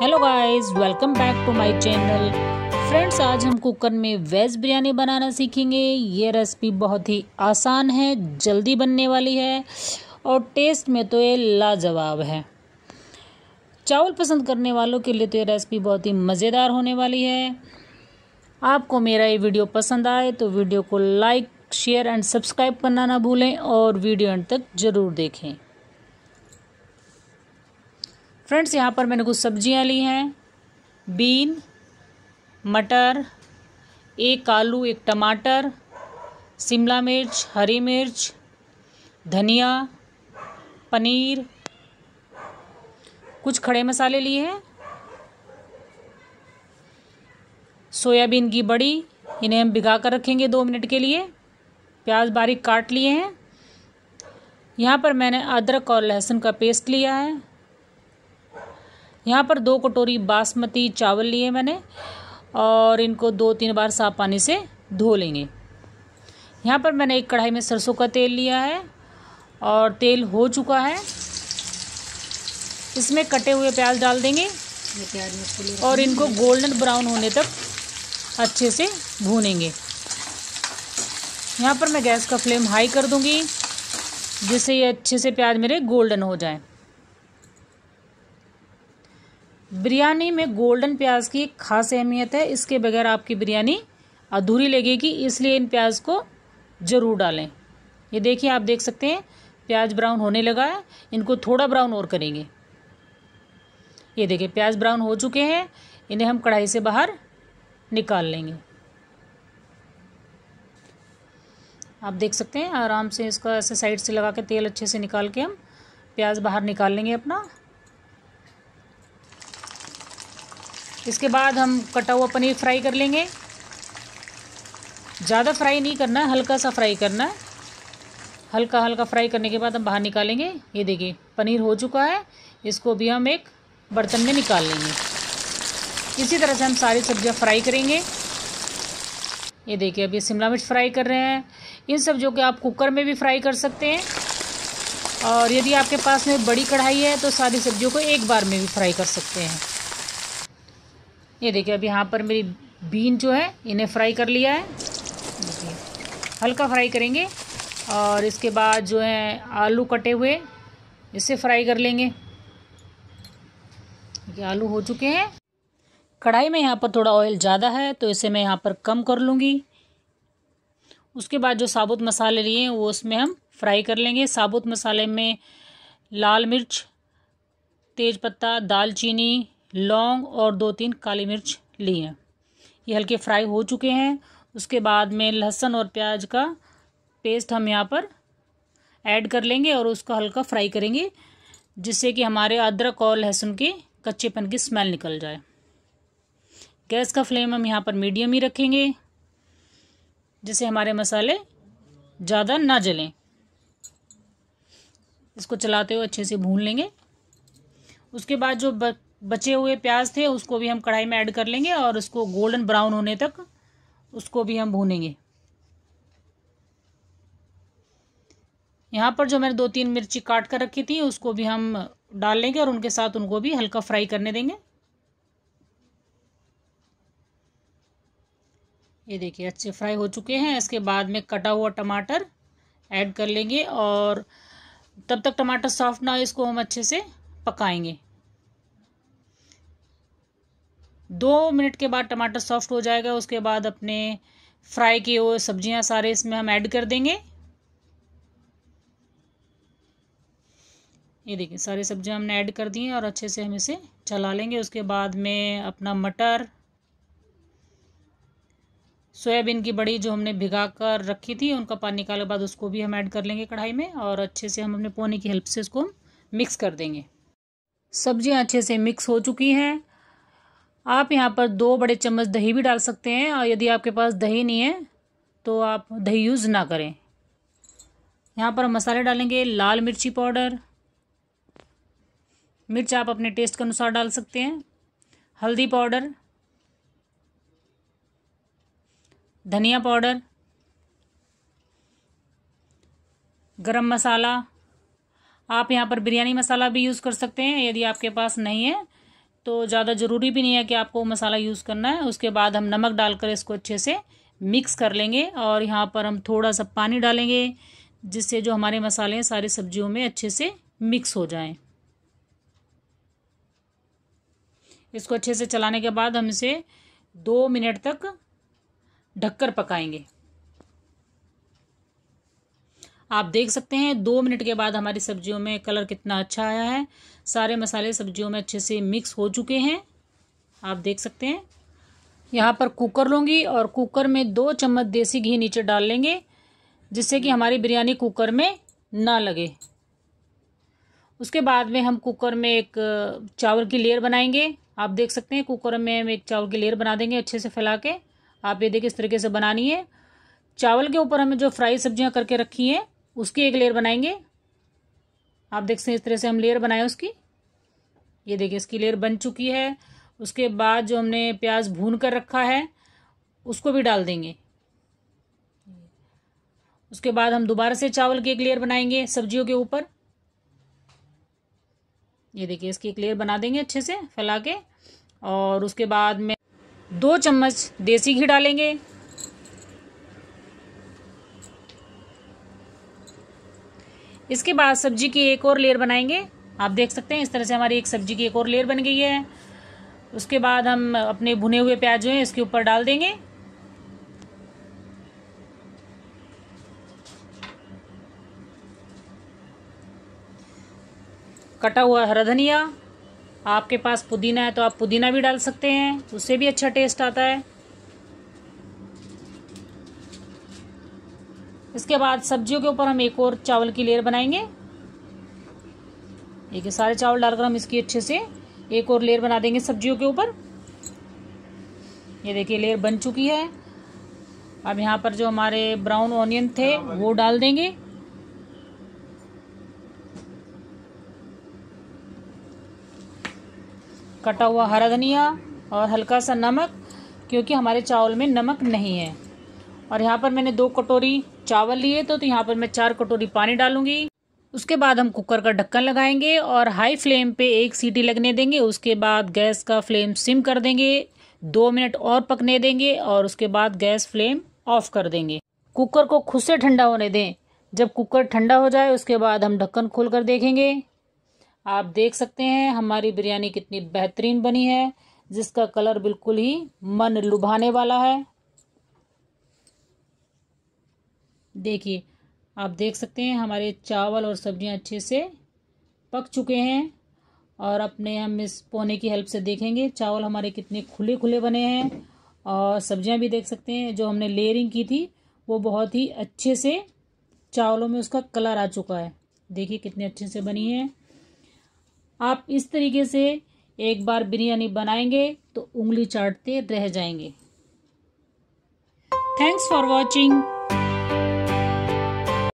hello guys welcome back to my channel friends आज हम cooker में वेज बिरयानी बनाना सीखेंगे ये रेसिपी बहुत ही आसान है जल्दी बनने वाली है और टेस्ट में तो ये लाजवाब है चावल पसंद करने वालों के लिए तो ये रेसिपी बहुत ही मज़ेदार होने वाली है आपको मेरा ये वीडियो पसंद आए तो वीडियो को लाइक शेयर एंड सब्सक्राइब करना ना भूलें और वीडियो एंड तक ज़रूर देखें फ्रेंड्स यहाँ पर मैंने कुछ सब्जियाँ ली हैं बीन मटर एक आलू एक टमाटर शिमला मिर्च हरी मिर्च धनिया पनीर कुछ खड़े मसाले लिए हैं सोयाबीन की बड़ी इन्हें हम भिगा कर रखेंगे दो मिनट के लिए प्याज बारीक काट लिए हैं यहाँ पर मैंने अदरक और लहसुन का पेस्ट लिया है यहाँ पर दो कटोरी बासमती चावल लिए मैंने और इनको दो तीन बार साफ पानी से धो लेंगे यहाँ पर मैंने एक कढ़ाई में सरसों का तेल लिया है और तेल हो चुका है इसमें कटे हुए प्याज डाल देंगे और इनको गोल्डन ब्राउन होने तक अच्छे से भूनेंगे यहाँ पर मैं गैस का फ्लेम हाई कर दूँगी जिससे ये अच्छे से प्याज मेरे गोल्डन हो जाए बिरयानी में गोल्डन प्याज की एक खास अहमियत है इसके बगैर आपकी बिरयानी अधूरी लगेगी इसलिए इन प्याज को ज़रूर डालें ये देखिए आप देख सकते हैं प्याज ब्राउन होने लगा है इनको थोड़ा ब्राउन और करेंगे ये देखिए प्याज ब्राउन हो चुके हैं इन्हें हम कढ़ाई से बाहर निकाल लेंगे आप देख सकते हैं आराम से इसको ऐसे साइड से लगा के तेल अच्छे से निकाल के हम प्याज बाहर निकाल लेंगे अपना इसके बाद हम कटा हुआ पनीर फ्राई कर लेंगे ज़्यादा फ्राई नहीं करना हल्का सा फ्राई करना हल्का हल्का फ्राई करने के बाद हम बाहर निकालेंगे ये देखिए पनीर हो चुका है इसको भी हम एक बर्तन में निकाल लेंगे इसी तरह से हम सारी सब्जियां फ्राई करेंगे ये देखिए अभी शिमला मिर्च फ्राई कर रहे हैं इन सब्जियों के आप कुकर में भी फ्राई कर सकते हैं और यदि आपके पास में बड़ी कढ़ाई है तो सारी सब्जियों को एक बार में भी फ्राई कर सकते हैं ये देखिए अब यहाँ पर मेरी बीन जो है इन्हें फ्राई कर लिया है देखिए हल्का फ्राई करेंगे और इसके बाद जो है आलू कटे हुए इसे फ्राई कर लेंगे देखिए आलू हो चुके हैं कढ़ाई में यहाँ पर थोड़ा ऑयल ज़्यादा है तो इसे मैं यहाँ पर कम कर लूँगी उसके बाद जो साबुत मसाले लिए हैं वो उसमें हम फ्राई कर लेंगे साबुत मसाले में लाल मिर्च तेज़पत्ता दालचीनी लौंग और दो तीन काली मिर्च ली हैं ये हल्के फ्राई हो चुके हैं उसके बाद में लहसुन और प्याज का पेस्ट हम यहाँ पर ऐड कर लेंगे और उसको हल्का फ्राई करेंगे जिससे कि हमारे अदरक और लहसुन के कच्चेपन की स्मेल निकल जाए गैस का फ्लेम हम यहाँ पर मीडियम ही रखेंगे जिससे हमारे मसाले ज़्यादा ना जलें इसको चलाते हुए अच्छे से भून लेंगे उसके बाद जो बचे हुए प्याज थे उसको भी हम कढ़ाई में ऐड कर लेंगे और उसको गोल्डन ब्राउन होने तक उसको भी हम भूनेंगे यहाँ पर जो मैंने दो तीन मिर्ची काट कर रखी थी उसको भी हम डाल लेंगे और उनके साथ उनको भी हल्का फ्राई करने देंगे ये देखिए अच्छे फ्राई हो चुके हैं इसके बाद में कटा हुआ टमाटर ऐड कर लेंगे और तब तक टमाटर सॉफ्ट ना हो इसको हम अच्छे से पकाएंगे दो मिनट के बाद टमाटर सॉफ्ट हो जाएगा उसके बाद अपने फ्राई किए हुए सब्जियां सारे इसमें हम ऐड कर देंगे ये देखिए सारी सब्जियां हमने ऐड कर दी हैं और अच्छे से हम इसे चला लेंगे उसके बाद में अपना मटर सोयाबीन की बड़ी जो हमने भिगा कर रखी थी उनका पानी निकालने के बाद उसको भी हम ऐड कर लेंगे कढ़ाई में और अच्छे से हम अपने पोने की हेल्प से इसको मिक्स कर देंगे सब्जियां अच्छे से मिक्स हो चुकी हैं आप यहाँ पर दो बड़े चम्मच दही भी डाल सकते हैं और यदि आपके पास दही नहीं है तो आप दही यूज़ ना करें यहाँ पर मसाले डालेंगे लाल मिर्ची पाउडर मिर्च आप अपने टेस्ट के अनुसार डाल सकते हैं हल्दी पाउडर धनिया पाउडर गरम मसाला आप यहाँ पर बिरयानी मसाला भी यूज़ कर सकते हैं यदि आपके पास नहीं है तो ज़्यादा ज़रूरी भी नहीं है कि आपको मसाला यूज़ करना है उसके बाद हम नमक डालकर इसको अच्छे से मिक्स कर लेंगे और यहाँ पर हम थोड़ा सा पानी डालेंगे जिससे जो हमारे मसाले हैं सारी सब्जियों में अच्छे से मिक्स हो जाएं इसको अच्छे से चलाने के बाद हम इसे दो मिनट तक ढककर पकाएंगे आप देख सकते हैं दो मिनट के बाद हमारी सब्जियों में कलर कितना अच्छा आया है सारे मसाले सब्जियों में अच्छे से मिक्स हो चुके हैं आप देख सकते हैं यहाँ पर कुकर लूँगी और कुकर में दो चम्मच देसी घी नीचे डाल लेंगे जिससे कि हमारी बिरयानी कुकर में ना लगे उसके बाद में हम कुकर में एक चावल की लेयर बनाएंगे आप देख सकते हैं कुकर में हम एक चावल की लेयर बना देंगे अच्छे से फैला के आप ये देखिए इस तरीके से बनानी है चावल के ऊपर हमें जो फ्राई सब्जियां करके रखी हैं उसकी एक लेयर बनाएंगे आप देख सकते हैं इस तरह से हम लेयर बनाए उसकी ये देखिए इसकी लेयर बन चुकी है उसके बाद जो हमने प्याज भून कर रखा है उसको भी डाल देंगे उसके बाद हम दोबारा से चावल की एक लेयर बनाएंगे सब्जियों के ऊपर ये देखिए इसकी एक लेयर बना देंगे अच्छे से फैला के और उसके बाद में दो चम्मच देसी घी डालेंगे इसके बाद सब्जी की एक और लेयर बनाएंगे आप देख सकते हैं इस तरह से हमारी एक सब्जी की एक और लेयर बन गई है उसके बाद हम अपने भुने हुए प्याज जो हैं इसके ऊपर डाल देंगे कटा हुआ हरा धनिया आपके पास पुदीना है तो आप पुदीना भी डाल सकते हैं उससे भी अच्छा टेस्ट आता है इसके बाद सब्जियों के ऊपर हम एक और चावल की लेयर बनाएंगे देखिए सारे चावल डालकर हम इसकी अच्छे से एक और लेयर बना देंगे सब्जियों के ऊपर ये देखिए लेयर बन चुकी है अब यहाँ पर जो हमारे ब्राउन ऑनियन थे वो डाल देंगे कटा हुआ हरा धनिया और हल्का सा नमक क्योंकि हमारे चावल में नमक नहीं है और यहाँ पर मैंने दो कटोरी चावल लिए तो, तो यहाँ पर मैं चार कटोरी पानी डालूंगी उसके बाद हम कुकर का ढक्कन लगाएंगे और हाई फ्लेम पे एक सीटी लगने देंगे उसके बाद गैस का फ्लेम सिम कर देंगे दो मिनट और पकने देंगे और उसके बाद गैस फ्लेम ऑफ कर देंगे कुकर को खुद से ठंडा होने दें जब कुकर ठंडा हो जाए उसके बाद हम ढक्कन खोल कर देखेंगे आप देख सकते हैं हमारी बिरयानी कितनी बेहतरीन बनी है जिसका कलर बिल्कुल ही मन लुभाने वाला है देखिए आप देख सकते हैं हमारे चावल और सब्जियां अच्छे से पक चुके हैं और अपने हम इस पोने की हेल्प से देखेंगे चावल हमारे कितने खुले खुले बने हैं और सब्जियां भी देख सकते हैं जो हमने लेयरिंग की थी वो बहुत ही अच्छे से चावलों में उसका कलर आ चुका है देखिए कितने अच्छे से बनी है आप इस तरीके से एक बार बिरयानी बनाएंगे तो उंगली चाटते रह जाएंगे थैंक्स फॉर वॉचिंग